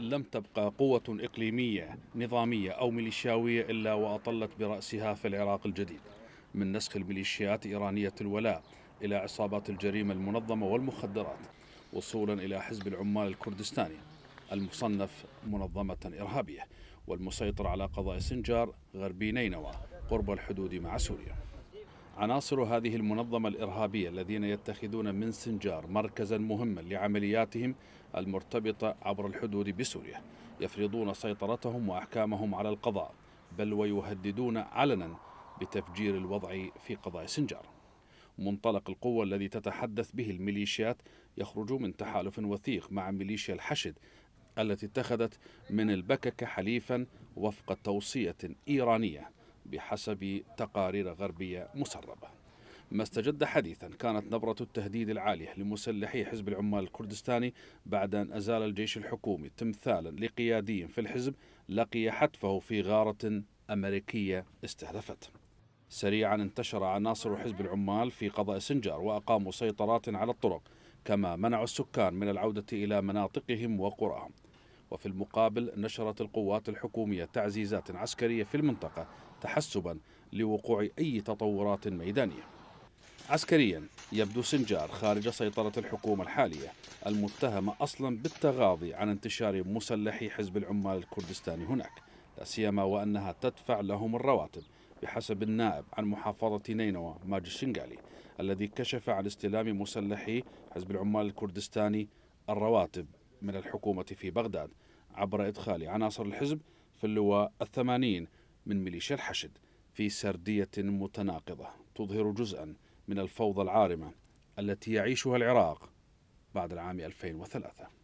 لم تبقى قوة إقليمية نظامية أو ميليشياوية إلا وأطلت برأسها في العراق الجديد من نسخ الميليشيات إيرانية الولاء إلى عصابات الجريمة المنظمة والمخدرات وصولا إلى حزب العمال الكردستاني المصنف منظمة إرهابية والمسيطر على قضاء سنجار غربي نينوى قرب الحدود مع سوريا عناصر هذه المنظمة الإرهابية الذين يتخذون من سنجار مركزا مهما لعملياتهم المرتبطة عبر الحدود بسوريا يفرضون سيطرتهم وأحكامهم على القضاء بل ويهددون علنا بتفجير الوضع في قضاء سنجار منطلق القوة الذي تتحدث به الميليشيات يخرج من تحالف وثيق مع ميليشيا الحشد التي اتخذت من البكك حليفا وفق توصية إيرانية بحسب تقارير غربية مسربة ما استجد حديثا كانت نبرة التهديد العالية لمسلحي حزب العمال الكردستاني بعد أن أزال الجيش الحكومي تمثالا لقيادي في الحزب لقي حتفه في غارة أمريكية استهدفته سريعا انتشر عناصر حزب العمال في قضاء سنجار وأقاموا سيطرات على الطرق كما منعوا السكان من العودة إلى مناطقهم وقراهم وفي المقابل نشرت القوات الحكومية تعزيزات عسكرية في المنطقة تحسبا لوقوع أي تطورات ميدانية عسكريا يبدو سنجار خارج سيطرة الحكومة الحالية المتهمة أصلا بالتغاضي عن انتشار مسلحي حزب العمال الكردستاني هناك لا سيما وأنها تدفع لهم الرواتب بحسب النائب عن محافظة نينوى ماجد الشنقالي الذي كشف عن استلام مسلحي حزب العمال الكردستاني الرواتب من الحكومة في بغداد عبر إدخال عناصر الحزب في اللواء الثمانين من ميليشيا الحشد في سردية متناقضة تظهر جزءا من الفوضى العارمة التي يعيشها العراق بعد العام 2003